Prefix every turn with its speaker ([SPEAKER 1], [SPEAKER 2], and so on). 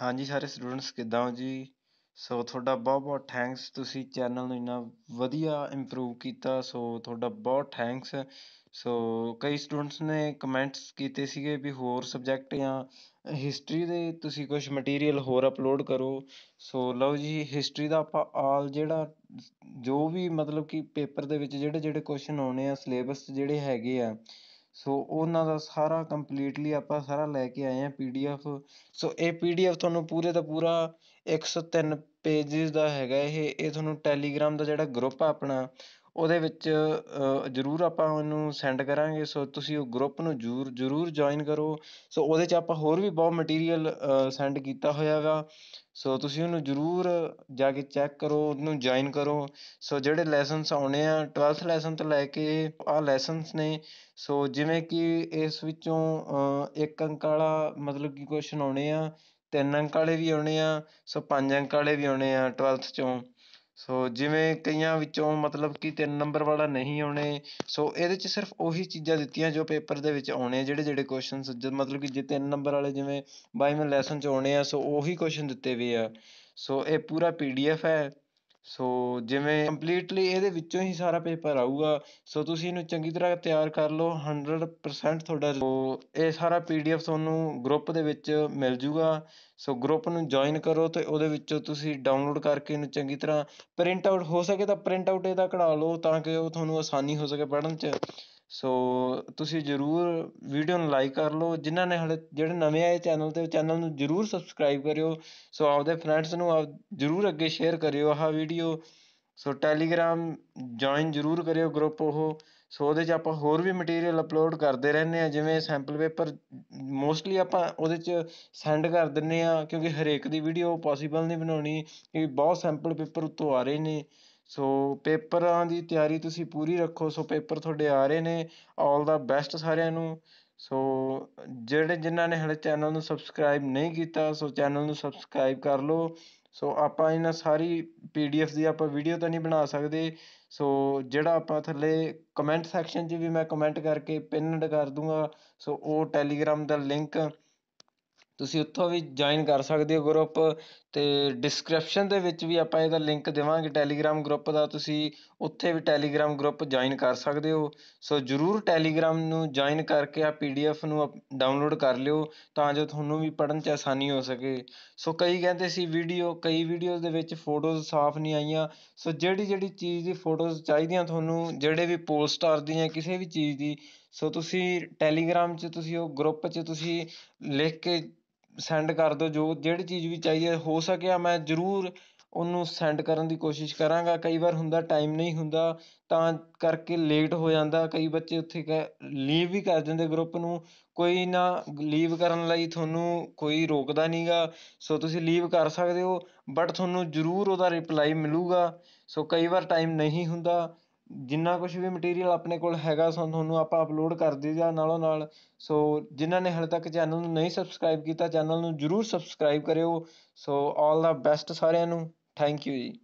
[SPEAKER 1] ਹਾਂਜੀ ਸਾਰੇ ਸਟੂਡੈਂਟਸ ਕਿੱਦਾਂ ਹੋ ਜੀ ਸੋ ਤੁਹਾਡਾ ਬਹੁਤ ਬਹੁਤ ਥੈਂਕਸ ਤੁਸੀਂ ਚੈਨਲ ਨੂੰ ਇੰਨਾ ਵਧੀਆ ਇੰਪਰੂਵ ਕੀਤਾ ਸੋ ਤੁਹਾਡਾ ਬਹੁਤ ਥੈਂਕਸ ਸੋ ਕਈ ਸਟੂਡੈਂਟਸ ਨੇ ਕਮੈਂਟਸ ਕੀਤੇ ਸੀਗੇ ਵੀ ਹੋਰ ਸਬਜੈਕਟ ਜਾਂ ਹਿਸਟਰੀ ਦੇ ਤੁਸੀਂ ਕੁਝ ਮਟੀਰੀਅਲ ਹੋਰ ਅਪਲੋਡ ਕਰੋ ਸੋ ਲਓ ਜੀ ਹਿਸਟਰੀ ਦਾ ਆਪਾਂ ਆਲ ਜਿਹੜਾ ਜੋ ਵੀ ਮਤਲਬ ਕਿ ਪੇਪਰ ਦੇ ਵਿੱਚ ਜਿਹੜੇ ਜਿਹੜੇ ਕੁਐਸਚਨ ਆਉਣੇ ਆ ਸਿਲੇਬਸ ਜਿਹੜੇ ਹੈਗੇ ਆ ਸੋ ਉਹਨਾਂ ਦਾ ਸਾਰਾ ਕੰਪਲੀਟਲੀ ਆਪਾਂ ਸਾਰਾ ਲੈ ਕੇ ਆਏ ਹਾਂ ਪੀਡੀਐਫ ਸੋ ਇਹ ਪੀਡੀਐਫ ਤੁਹਾਨੂੰ ਪੂਰੇ ਦਾ ਪੂਰਾ ਇੱਕ ਸੌ ਤਿੰਨ ਦਾ ਹੈਗਾ ਇਹ ਇਹ ਤੁਹਾਨੂੰ ਟੈਲੀਗ੍ਰਾਮ ਦਾ ਜਿਹੜਾ ਗਰੁੱਪ ਆ ਆਪਣਾ ਉਹਦੇ ਵਿੱਚ ਜ਼ਰੂਰ ਆਪਾਂ ਉਹਨੂੰ ਸੈਂਡ ਕਰਾਂਗੇ ਸੋ ਤੁਸੀਂ ਉਹ ਗਰੁੱਪ ਨੂੰ ਜ਼ਰੂਰ ਜ਼ਰੂਰ ਜੁਆਇਨ ਕਰੋ ਸੋ ਉਹਦੇ 'ਚ ਆਪਾਂ ਹੋਰ ਵੀ ਬਹੁਤ ਮਟੀਰੀਅਲ ਸੈਂਡ ਕੀਤਾ ਹੋਇਆ ਗਾ ਸੋ ਤੁਸੀਂ ਉਹਨੂੰ ਜ਼ਰੂਰ ਜਾ ਕੇ ਚੈੱਕ ਕਰੋ ਉਹਨੂੰ ਜੁਆਇਨ ਕਰੋ ਸੋ ਜਿਹੜੇ ਲੈਸਨਸ ਆਉਣੇ ਆ 12th ਲੈਸਨ ਤੋਂ ਲੈ ਕੇ ਆਹ ਲੈਸਨਸ ਨੇ ਸੋ ਜਿਵੇਂ ਕਿ ਇਸ ਵਿੱਚੋਂ ਇੱਕ ਅੰਕ ਵਾਲਾ ਮਤਲਬ ਕਿ ਕੁਐਸਚਨ ਆਉਣੇ ਆ ਤਿੰਨ ਅੰਕ ਵਾਲੇ ਵੀ ਆਉਣੇ ਆ ਸੋ ਪੰਜ ਅੰਕ ਵਾਲੇ ਵੀ ਆਉਣੇ ਆ 12th 'ਚੋਂ ਸੋ ਜਿਵੇਂ ਕਈਆਂ ਵਿੱਚੋਂ ਮਤਲਬ ਕਿ ਤਿੰਨ ਨੰਬਰ ਵਾਲਾ ਨਹੀਂ ਆਉਣੇ ਸੋ ਇਹਦੇ 'ਚ ਸਿਰਫ ਉਹੀ ਚੀਜ਼ਾਂ ਦਿੱਤੀਆਂ ਜੋ ਪੇਪਰ ਦੇ ਵਿੱਚ ਆਉਣੇ ਜਿਹੜੇ ਜਿਹੜੇ ਕੁਐਸਚਨਸ ਮਤਲਬ ਕਿ ਜੇ ਤਿੰਨ ਨੰਬਰ ਵਾਲੇ ਜਿਵੇਂ ਬਾਈਵੇਂ ਲੈਸਨ 'ਚ ਆਉਣੇ ਆ ਸੋ ਉਹੀ ਕੁਐਸਚਨ ਦਿੱਤੇ ਵੇ ਆ ਸੋ ਇਹ ਪੂਰਾ ਪੀਡੀਐਫ ਹੈ ਸੋ ਜਿਵੇਂ ਕੰਪਲੀਟਲੀ ਇਹਦੇ ਵਿੱਚੋਂ ਹੀ ਸਾਰਾ ਪੇਪਰ ਆਊਗਾ ਸੋ ਤੁਸੀਂ ਇਹਨੂੰ ਚੰਗੀ ਤਰ੍ਹਾਂ ਤਿਆਰ ਕਰ ਲਓ 100% ਤੁਹਾਡਾ ਸੋ ਇਹ ਸਾਰਾ ਪੀਡੀਐਫ ਤੁਹਾਨੂੰ ਗਰੁੱਪ ਦੇ ਵਿੱਚ ਮਿਲ ਜੂਗਾ ਸੋ ਗਰੁੱਪ ਨੂੰ ਜੁਆਇਨ ਕਰੋ ਤੇ ਉਹਦੇ ਵਿੱਚੋਂ ਤੁਸੀਂ ਡਾਊਨਲੋਡ ਕਰਕੇ ਇਹਨੂੰ ਚੰਗੀ ਤਰ੍ਹਾਂ ਪ੍ਰਿੰਟ ਆਊਟ ਹੋ ਸਕੇ ਤਾਂ ਪ੍ਰਿੰਟ ਆਊਟ ਇਹਦਾ ਕਢਾ ਲਓ ਤਾਂ ਕਿ ਉਹ ਤੁਹਾਨੂੰ ਆਸਾਨੀ ਹੋ ਸਕੇ ਪੜ੍ਹਨ 'ਚ ਸੋ ਤੁਸੀਂ ਜ਼ਰੂਰ ਵੀਡੀਓ ਨੂੰ ਲਾਈਕ ਕਰ ਲਓ ਜਿਨ੍ਹਾਂ ਨੇ ਹਾਲੇ ਜਿਹੜੇ ਨਵੇਂ ਆਏ ਚੈਨਲ ਤੇ ਚੈਨਲ ਨੂੰ ਜ਼ਰੂਰ ਸਬਸਕ੍ਰਾਈਬ ਕਰਿਓ ਸੋ ਆਪਦੇ ਫਰੈਂਡਸ ਨੂੰ ਆਪ ਜ਼ਰੂਰ ਅੱਗੇ ਸ਼ੇਅਰ ਕਰਿਓ ਆਹ ਵੀਡੀਓ ਸੋ ਟੈਲੀਗ੍ਰਾਮ ਜੁਆਇਨ ਜ਼ਰੂਰ ਕਰਿਓ ਗਰੁੱਪ ਉਹ ਸੋ ਉਹਦੇ 'ਚ ਆਪਾਂ ਹੋਰ ਵੀ ਮਟੀਰੀਅਲ ਅਪਲੋਡ ਕਰਦੇ ਰਹਿੰਦੇ ਆ ਜਿਵੇਂ ਸੈਂਪਲ ਪੇਪਰ ਮੋਸਟਲੀ ਆਪਾਂ ਉਹਦੇ 'ਚ ਸੈਂਡ ਕਰ ਦਿੰਨੇ ਆ ਕਿਉਂਕਿ ਹਰੇਕ ਦੀ ਵੀਡੀਓ ਪੋਸੀਬਲ ਨਹੀਂ ਬਣਾਉਣੀ ਕਿ ਬਹੁਤ ਸੈਂਪਲ ਪੇਪਰ ਉੱਤੋਂ ਆ ਰਹੇ ਨੇ ਸੋ ਪੇਪਰਾਂ ਦੀ ਤਿਆਰੀ ਤੁਸੀਂ ਪੂਰੀ ਰੱਖੋ ਸੋ ਪੇਪਰ ਤੁਹਾਡੇ ਆ ਰਹੇ ਨੇ ਆਲ ਦਾ ਬੈਸਟ ਸਾਰਿਆਂ ਨੂੰ ਸੋ ਜਿਹੜੇ ਜਿਨ੍ਹਾਂ ਨੇ ਹਲੇ ਚੈਨਲ ਨੂੰ ਸਬਸਕ੍ਰਾਈਬ ਨਹੀਂ ਕੀਤਾ ਸੋ ਚੈਨਲ ਨੂੰ ਸਬਸਕ੍ਰਾਈਬ ਕਰ ਲਓ ਸੋ ਆਪਾਂ ਇਹਨਾਂ ਸਾਰੀ ਪੀਡੀਐਫ ਦੀ ਆਪਾਂ ਵੀਡੀਓ ਤਾਂ ਨਹੀਂ ਬਣਾ ਸਕਦੇ ਸੋ ਜਿਹੜਾ ਆਪਾਂ ਥੱਲੇ ਕਮੈਂਟ ਸੈਕਸ਼ਨ 'ਚ ਵੀ ਮੈਂ ਕਮੈਂਟ ਕਰਕੇ ਪਿੰਨਡ ਕਰ ਦੂੰਗਾ ਸੋ ਉਹ ਟੈਲੀਗ੍ਰਾਮ ਦਾ ਲਿੰਕ ਤੁਸੀਂ ਉੱਥੋਂ ਵੀ ਜੁਆਇਨ ਕਰ ਸਕਦੇ ਹੋ ਗਰੁੱਪ ਅਤੇ ਡਿਸਕ੍ਰਿਪਸ਼ਨ ਦੇ ਵਿੱਚ ਵੀ ਆਪਾਂ ਇਹਦਾ ਲਿੰਕ ਦੇਵਾਂਗੇ ਟੈਲੀਗ੍ਰਾਮ ਗਰੁੱਪ ਦਾ ਤੁਸੀਂ ਉੱਥੇ ਵੀ ਟੈਲੀਗ੍ਰਾਮ ਗਰੁੱਪ ਜੁਆਇਨ ਕਰ ਸਕਦੇ ਹੋ ਸੋ ਜ਼ਰੂਰ ਟੈਲੀਗ੍ਰਾਮ ਨੂੰ ਜੁਆਇਨ ਕਰਕੇ ਆਹ ਪੀ ਡੀ ਨੂੰ ਅਪ ਡਾਊਨਲੋਡ ਕਰ ਲਿਓ ਤਾਂ ਜੋ ਤੁਹਾਨੂੰ ਵੀ ਪੜ੍ਹਨ 'ਚ ਆਸਾਨੀ ਹੋ ਸਕੇ ਸੋ ਕਈ ਕਹਿੰਦੇ ਸੀ ਵੀਡੀਓ ਕਈ ਵੀਡੀਓਜ਼ ਦੇ ਵਿੱਚ ਫੋਟੋਜ਼ ਸਾਫ਼ ਨਹੀਂ ਆਈਆਂ ਸੋ ਜਿਹੜੀ ਜਿਹੜੀ ਚੀਜ਼ ਦੀ ਫੋਟੋਜ਼ ਚਾਹੀਦੀਆਂ ਤੁਹਾਨੂੰ ਜਿਹੜੇ ਵੀ ਪੋਸਟਰ ਦੀਆਂ ਕਿਸੇ ਵੀ ਚੀਜ਼ ਦੀ ਸੋ ਤੁਸੀਂ ਟੈਲੀਗ੍ਰਾਮ 'ਚ ਤੁਸੀਂ ਉਹ ਗਰੁੱਪ 'ਚ ਤੁਸੀਂ ਲਿਖ ਕੇ ਸੈਂਡ ਕਰ ਦਿਓ ਜੋ ਜਿਹੜੀ ਚੀਜ਼ ਵੀ ਚਾਹੀਏ ਹੋ ਸਕਿਆ ਮੈਂ ਜ਼ਰੂਰ ਉਹਨੂੰ ਸੈਂਡ ਕਰਨ ਦੀ ਕੋਸ਼ਿਸ਼ ਕਰਾਂਗਾ ਕਈ ਵਾਰ ਹੁੰਦਾ ਟਾਈਮ ਨਹੀਂ ਹੁੰਦਾ ਤਾਂ ਕਰਕੇ ਲੇਟ ਹੋ ਜਾਂਦਾ ਕਈ ਬੱਚੇ ਉੱਥੇ ਕਹਿ ਲੀਵ ਵੀ ਕਰ ਦਿੰਦੇ ਗਰੁੱਪ ਨੂੰ ਕੋਈ ਨਾ ਲੀਵ ਕਰਨ ਲਈ ਤੁਹਾਨੂੰ ਕੋਈ ਰੋਕਦਾ ਨਹੀਂਗਾ ਗਾ ਸੋ ਤੁਸੀਂ ਲੀਵ ਕਰ ਸਕਦੇ ਹੋ ਬਟ ਤੁਹਾਨੂੰ ਜ਼ਰੂਰ ਉਹਦਾ ਰਿਪਲਾਈ ਮਿਲੇਗਾ ਸੋ ਕਈ ਵਾਰ ਟਾਈਮ ਨਹੀਂ ਹੁੰਦਾ ਜਿੰਨਾ ਕੁਛ ਵੀ ਮਟੀਰੀਅਲ ਆਪਣੇ ਕੋਲ ਹੈਗਾ ਸੋ ਤੁਹਾਨੂੰ ਆਪਾਂ ਅਪਲੋਡ ਕਰ ਦਈਦਾ ਨਾਲੋਂ ਨਾਲ ਸੋ ਜਿਨ੍ਹਾਂ ਨੇ ਹਾਲੇ ਤੱਕ ਚੈਨਲ ਨੂੰ ਨਹੀਂ ਸਬਸਕ੍ਰਾਈਬ ਕੀਤਾ ਚੈਨਲ ਨੂੰ ਜ਼ਰੂਰ ਸਬਸਕ੍ਰਾਈਬ ਕਰਿਓ ਸੋ ਆਲ ਦਾ ਬੈਸਟ ਸਾਰਿਆਂ ਨੂੰ ਥੈਂਕ ਯੂ ਜੀ